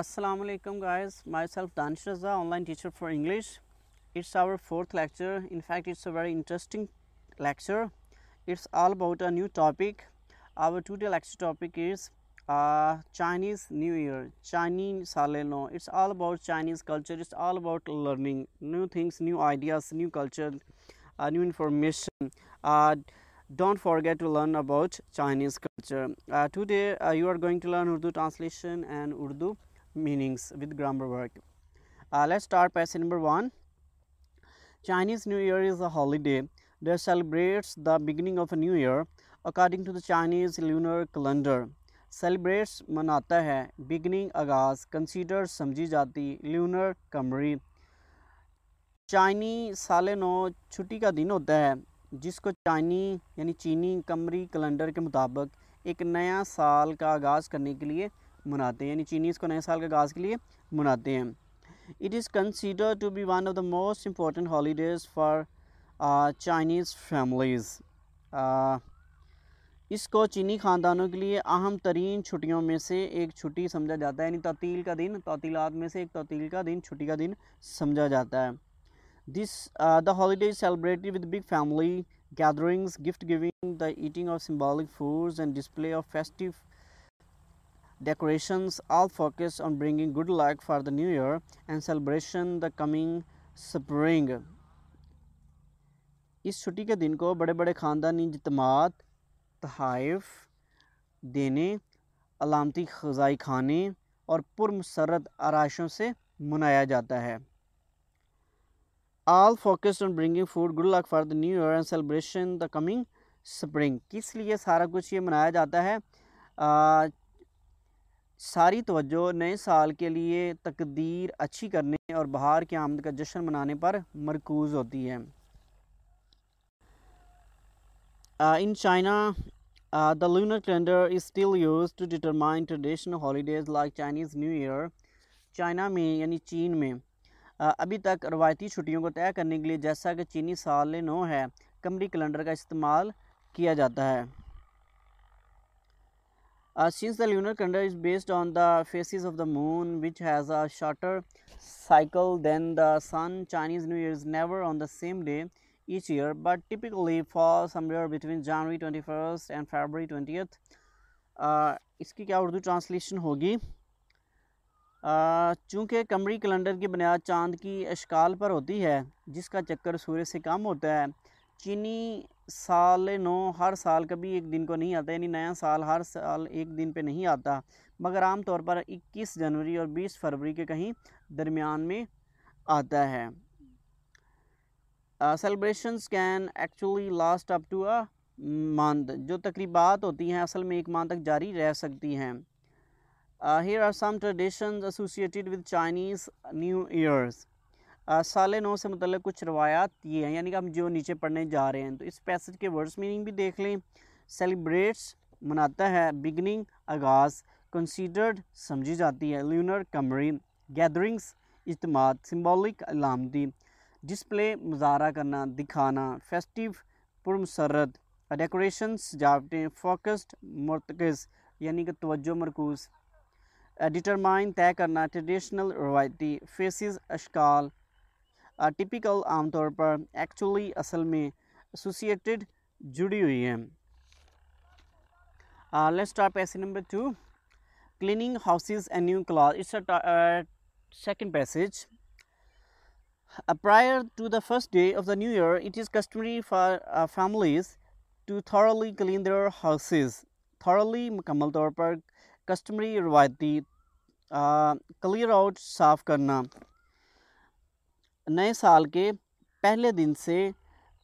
Assalamu alaikum guys myself Danish Raza online teacher for English it's our fourth lecture in fact it's a very interesting lecture it's all about a new topic our today lecture topic is uh, Chinese New Year Chinese No. it's all about Chinese culture it's all about learning new things new ideas new culture uh, new information uh, don't forget to learn about Chinese culture uh, today uh, you are going to learn Urdu translation and Urdu meanings with grammar work. Uh, let's start passage number one. Chinese New Year is a holiday that celebrates the beginning of a new year according to the Chinese lunar calendar. Celebrates मनाता है beginning आगाज consider समझी जाती lunar कमरी चाइनी साले no छुट्टी का दिन होता है जिसको चाइनी यानी चीनी कमरी कैलेंडर के मुताबिक एक नया साल का आगाज़ करने के लिए मनाते हैं यानी चीनीज़ को नए साल के आगाज़ के लिए मनाते हैं it is consider to be one of the most important holidays for Chinese families इसको चीनी ख़ानदानों के लिए अहम तरीन छुट्टियों में से एक छुट्टी समझा जाता है यानी ततील का दिन ततीलात में से एक तौतील का दिन छुट्टी का दिन समझा जाता है this the holiday celebrated with big family gatherings gift giving the eating of symbolic foods and display of festive Decorations all focus on bringing good luck for the new year and celebration the coming spring. इस छुट्टी के दिन को बड़े बड़े ख़ानदानी जतमात तहफ देने अलामती ख़जाई खाने और पुरमसरत आराशों से मनाया जाता है all focus on bringing food good luck for the new year and celebration the coming spring किस लिए सारा कुछ ये मनाया जाता है सारी तवज्जो नए साल के लिए तकदीर अच्छी करने और बहार की आमद का जश्न मनाने पर मरकूज़ होती है in China the lunar calendar is still use to determine traditional holidays like Chinese new year China में यानी चीन में आ, अभी तक रवायती छुट्टियों को तय करने के लिए जैसा कि चीनी साल नो है कमरी कैलेंडर का इस्तेमाल किया जाता है Uh, since the lunar calendar is based on the phases of the moon which has a shorter cycle than the sun, Chinese New Year is never on the same day each year but typically falls somewhere between January 21st and February 20th. Uh, इसकी क्या Urdu translation होगी चूँकि कमरी calendar की बुनियाद चांद की अशकाल पर होती है जिसका चक्कर सूर्य से कम होता है चीनी साल नौ हर साल कभी एक दिन को नहीं आता यानी नया साल हर साल एक दिन पे नहीं आता मगर आमतौर पर 21 जनवरी और 20 फरवरी के कहीं दरमियान में आता है celebration can actually last up to a month जो तकरीबात होती हैं असल में एक माह तक जारी रह सकती हैं here are some tradition associated with Chinese new years साल नौ से मतलब कुछ रवायात ये हैं यानी कि हम जो नीचे पढ़ने जा रहे हैं तो इस पैसेज के वर्ड्स मीनिंग भी देख लें सेलिब्रेट्स मनाता है बिगनिंग आगाज़ कंसीडर्ड समझी जाती है ल्यूनर कमरी गैदरिंग्स इजमात सिम्बोलिक अलामदी डिस्प्ले मुजाहरा करना दिखाना फेस्टिव पुरमसरत डेकोरेशन सजावटें फोकस्ड मरतकज़ यानी कि तवज्जो मरकूज़ डिटरमाइन तय करना ट्रेडिशनल रवायती फेसिस अशकाल टिपिकल आमतौर पर एक्चुअली असल में एसोसिएटेड जुड़ी हुई है let's start passage number two cleaning houses and new cloth it's second passage prior to the first day of the new year it is customary for families to thoroughly clean there houses thoroughly मुकम्मल तौर पर customary रवायती clear out साफ करना नए साल के पहले दिन से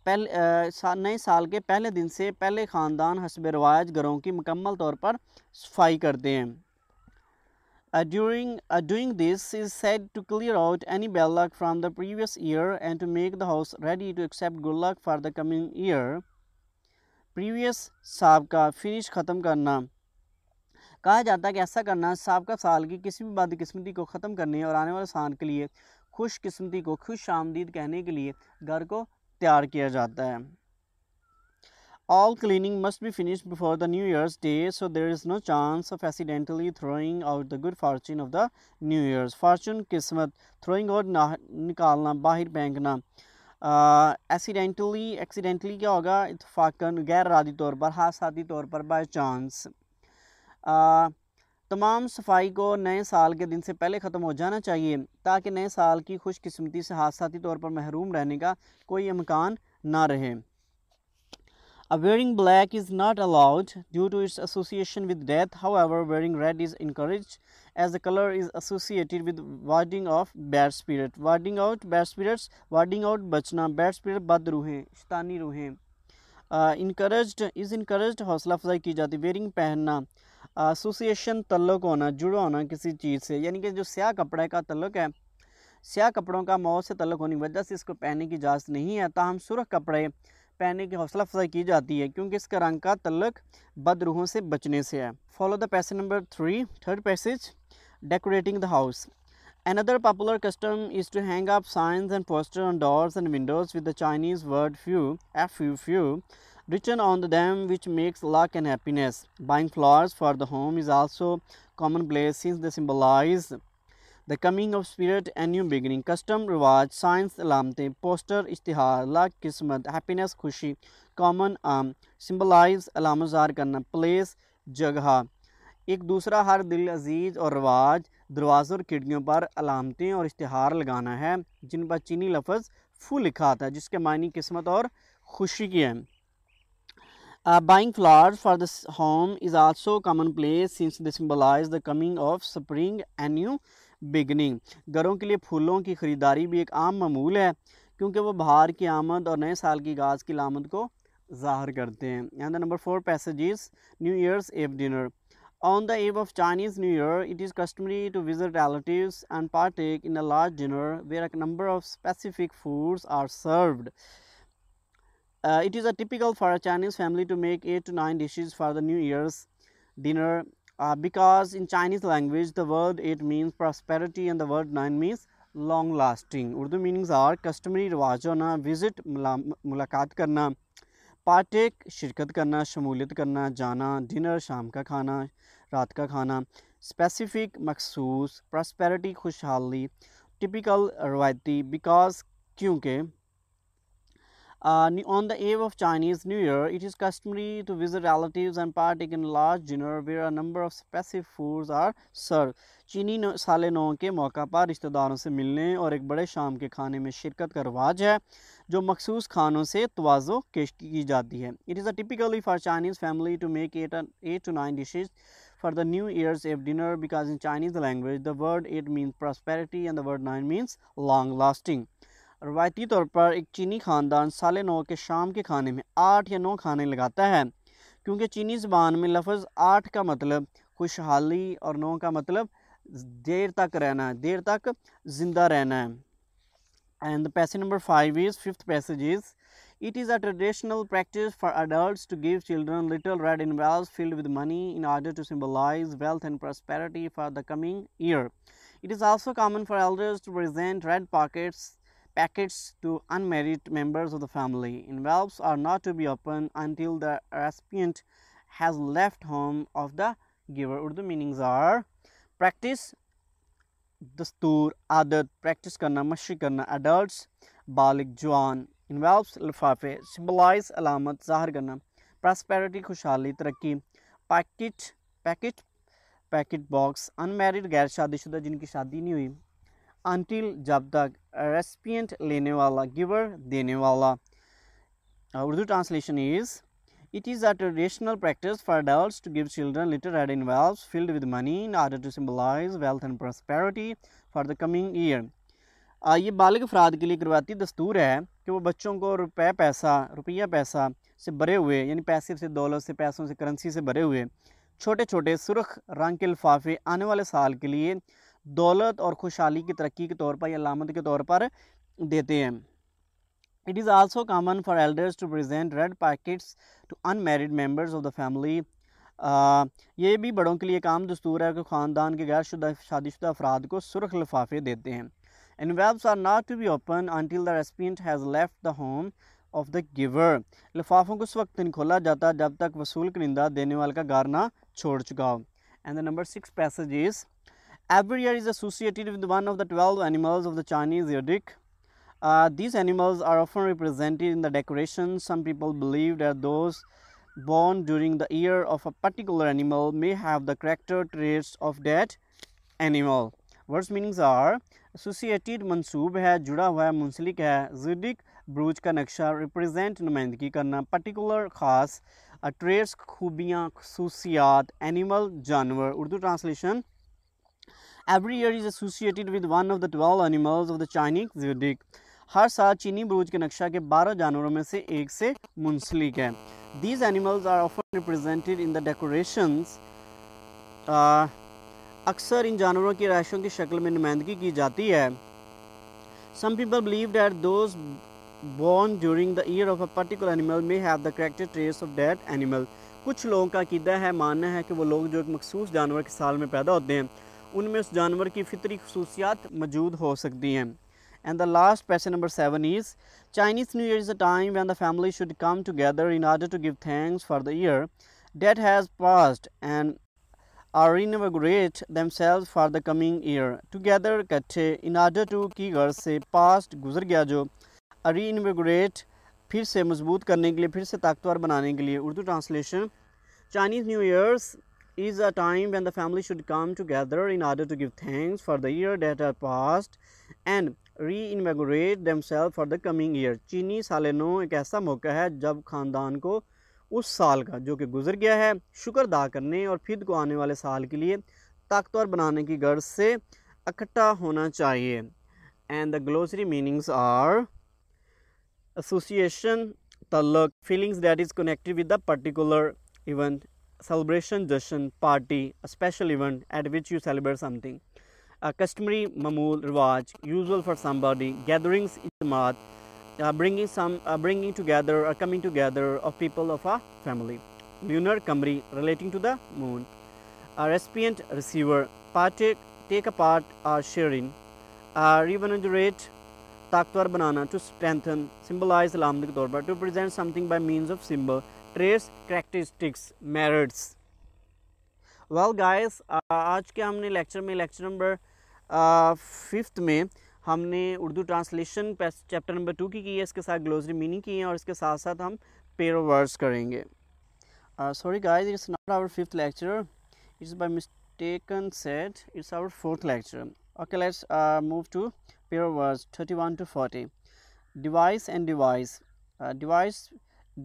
पहले सा, नए साल के पहले दिन से पहले ख़ानदान हसब रवायत घरों की मुकम्मल तौर पर सफाई करते हैं during doing this is said to clear out any bad luck from the previous year and to make the house ready to accept good luck for the coming year previous सबका फिनिश ख़त्म करना कहा जाता है कि ऐसा करना सबका साल की किसी भी बदकस्मती को ख़त्म करने और आने वाले साल के लिए खुशकिस्मती को खुश आमदीद कहने के लिए घर को तैयार किया जाता है ऑल क्लिनिंग मस्ट भी finish before the new year's day so there is no chance of accidentally throwing out the good fortune of the new year's fortune किस्मत थ्रोइंग आउट निकालना बाहर फेंकना एक्सीडेंटली uh, एक्सीडेंटली क्या होगा इतफाकन गैर अरादी तौर पर हादसाती तौर पर बाई चांस तमाम सफाई को नए साल के दिन से पहले ख़त्म हो जाना चाहिए ताकि नए साल की खुशकस्मती से हादसाती तौर पर महरूम रहने का कोई अमकान ना रहे अब wearing black is not allowed due to its association with death however wearing red is encouraged as the colour is associated with warding of bad spirit warding out bad spirits warding out बचना bad spirit बद रूहें शतानी रूहें इनक्रेज is इनक्रेज हौसला अफजाई की जाती wearing पहनना association तल्लक होना जुड़ा होना किसी चीज़ से यानी कि जो स्याह कपड़े का तल्लक है स्याह कपड़ों का मौत से तल्लक होने की वजह से इसको पहनने की इजाज़त नहीं है ताहम सुरख कपड़े पहनने की हौसला अफजाई की जाती है क्योंकि इसका रंग का तल्लक बदरूहों से बचने से है follow the passage number three third passage decorating the house Another popular custom is to hang up signs and posters on doors and windows with the Chinese word few, few, few written on the dam which makes luck and happiness. Buying flowers for the home is also common place since they symbolize the coming of spirit and new beginning. Custom, रिवाज signs अलामतें poster ishtihar luck kismat happiness khushi common um symbolize alamazar karna place jagah एक दूसरा हर दिल अजीज़ और रवाज दरवाज़ों और खिड़कियों पर अलामतें और इश्तहार लगाना है जिन पर चीनी लफज फू लिखा आता है जिसके मायने किस्मत और खुशी की है Uh, buying flowers for the home is also commonplace since they symbolize the coming of spring and new beginning. घरों के लिए फूलों की ख़रीदारी भी एक आम मामूल है क्योंकि वो बाहर की आमद और नए साल की गाज की लामद को ज़ाहर करते हैं and the number four passages new year's eve dinner On the eve of Chinese New Year, it is customary to visit relatives and partake in a large dinner where a number of specific foods are served. Uh, it is a typical for a Chinese family to make 8 to 9 dishes for the New Year's dinner uh, because in Chinese language the word 8 means prosperity and the word 9 means long lasting. Urdu meanings are customary रिवाज होना visit मुलाकात करना partake शिरकत करना शमूलियत करना जाना dinner शाम का खाना रात का खाना स्पेसिफिक मखसूस प्रॉस्पेरिटी खुशहाली टिपिकल रवायती बिकॉज क्योंकि Uh, on the eve of Chinese New Year, it is customary to visit relatives and partake in large dinner where a number of specific foods are served. चीनी साले नौ के मौका पर रिश्तेदारों से मिलने और एक बड़े शाम के खाने में शिरकत का रवाज है जो मखसूस खानों से तोज़ो पेश की जाती है it is a typically for Chinese family to make eight eight to nine dishes for the new year's eve dinner because in Chinese language the word eight means prosperity and the word nine means long lasting रवायती तौर पर एक चीनी ख़ानदान साले नौ के शाम के खाने में आठ या नौ खाने लगाता है क्योंकि चीनी ज़बान में लफज आठ का मतलब खुशहाली और नौ का मतलब देर तक रहना है देर तक जिंदा रहना है and passage number five is fifth passage is it is a traditional practice for adult to give children little red in filled with money in order to symbolize wealth and prosperity for the coming year it is also common for elders to present red pockets packets to unmarried members of the family. Envelopes are not to be opened until the recipient has left home of the giver. Urdu meanings are practice, दस्तूर आदत practice करना मशी करना adult बालिग जवान इन्वेल्प्स लिफाफे symbolize अलामत ज़ाहिर करना प्रॉस्पेरिटी खुशहाली तरक्की packet packet packet box unmarried गैर शादीशुदा jinki shadi nahi hui until jab tak रेस्पियंट लेने वाला गिवर देने वाला uh, Urdu translation is it is a traditional practice for adult to give children little red envelopes filled with money in order to symbolize wealth and prosperity for the coming year ये बालिक अफराद के लिए करवाती दस्तूर है कि वो बच्चों को रुपए पैसा रुपया पैसा से भरे हुए यानी पैसे से दौलत से पैसों से करंसी से भरे हुए छोटे छोटे सुरख रंग के लफाफे आने वाले साल के लिए दौलत और खुशहाली की तरक्की के तौर पर या लामत के तौर पर देते हैं it is also common for elders to present red packets to unmarried members of the family ये भी बड़ों के लिए काम दस्तूर है कि ख़ानदान के गैर शुदा शादीशुदा अफराद को सुरख लिफाफे देते हैं and envelopes are not to be open until the recipient has left the home of the giver लिफाफों को उस वक्त नहीं खोला जाता जब तक वसूल कनिंदा देने वाले का गारना छोड़ चुका हो and the number six passage is Every year is associated with one of the 12 animals of the Chinese zodiac. Uh, these animals are often represented in the decorations. Some people believe that those born during the year of a particular animal may have the character traits of that animal. Words meanings are associated, मंसूब hai, जुड़ा हुआ है मुंसलिक है जुडिक Bruges का नक्शा represent नुमाइंदगी करना particular ख़ास ट्रेड्स खूबियाँ खसूसियात एनिमल जानवर Urdu every year is associated with one of the twelve animals of the Chinese zodiac हर साल चीनी ब्रूज के नक्शा के 12 जानवरों में से एक से मुंसलिक है these animals are often represented in the decoration अक्सर इन जानवरों की रहायशों की शक्ल में नुमाइंदगी की जाती है some people believe that those born during the year of a particular animal may have the character traits of that animal कुछ लोगों का अकीदा है मानना है कि वो लोग जो एक मखसूस जानवर के साल में पैदा होते हैं उनमें उस जानवर की फितरी खसूसियात मौजूद हो सकती हैं and the last question number seven is Chinese new year is a time when the family should come together in order to give thanks for the year that has passed and are invigorate themselves for the coming year together कट्ठे in order to की गर्ज से past गुजर गया जो अरीवेट फिर से मजबूत करने के लिए फिर से ताकतवर बनाने के लिए Urdu translation Chinese new year's is a time when the family should come together in order to give thanks for the year that has passed and reinvigorate themselves for the coming year. Chini Saleno ek aisa mauka hai jab khandan ko को उस साल का जो कि गुजर गया है शुक्र अदा करने और फिर को आने वाले साल के लिए ताकतवर बनाने की गर्ज से इकट्ठा होना चाहिए and the glossary meanings are association, taluk, feelings that is connected with the particular event celebration, jashan, party, a special event at which you celebrate something. A customary mamool, riwaj, usual for somebody, gatherings, ijmaat, uh, bringing some, uh, bringing together or uh, coming together of people of a family. Lunar kamri, relating to the moon. A recipient, receiver, partake, take a part or sharing, uh, rate ताकतवर बनाना to strengthen symbolize लाम के तौर पर to present something by means of symbol traits characteristics merits well guys आज के हमने lecture में lecture number fifth में हमने Urdu translation chapter number two की की है इसके साथ ग्लोजरी मीनिंग की है और इसके साथ साथ हम पेर वर्ड्स करेंगे sorry guys it's not our fifth lecture it's by mistaken set it's our fourth lecture okay let's move to pair was 31 to 40 device and device uh, device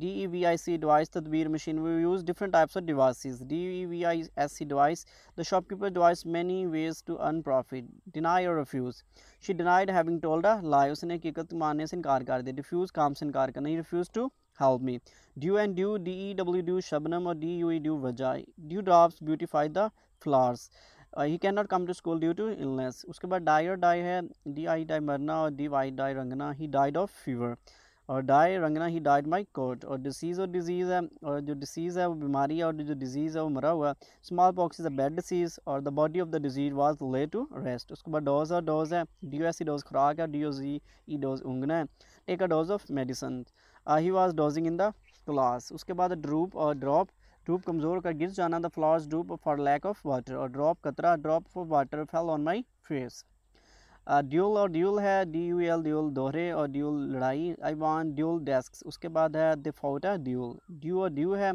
DEVIC device tadbir machine we use different types of devices DEVIC device the shopkeeper devised many ways to earn profit deny or refuse she denied having told a lie usne hakikat manne se inkar kar diya refuse kaam se inkar karna he refused to help me dew and dew D E W dew shabnam or D U E dew Vajai. dew drops beautify the flowers he can not come to school due to illness उसके बाद die और die है D I die मरना और D Y die रंगना he died of fever और dye रंगना he dyed my coat और डिसीज़ और डिजीज़ है और जो डिसीज़ है वो बीमारी है और जो डिजीज़ है वो मरा हुआ smallpox is a bad disease और the body of the deceased was laid to rest उसके बाद डोज और डोज है D O S E dose खुराक है D O G E doze उंगना है take a dose of medicine he was dozing in the class उसके बाद ड्रूप और ड्रॉप डूब कमज़ोर कर गिर जाना the flowers droop for lack of water और ड्रॉप कतरा drop of water fell on my face duel और ड्यूल है D U A L dual और ड्यूल लड़ाई आई वॉन्ट ड्यूल डेस्क उसके बाद है द है ड्यूल ड्यू और ड्यू है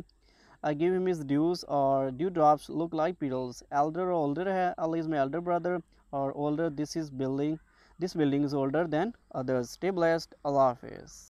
I give him his dues और dew drops look like pearls elder और ओल्डर है Al is my elder brother और older this is building this building is older than others stay blessed अल्लाह हाफिज़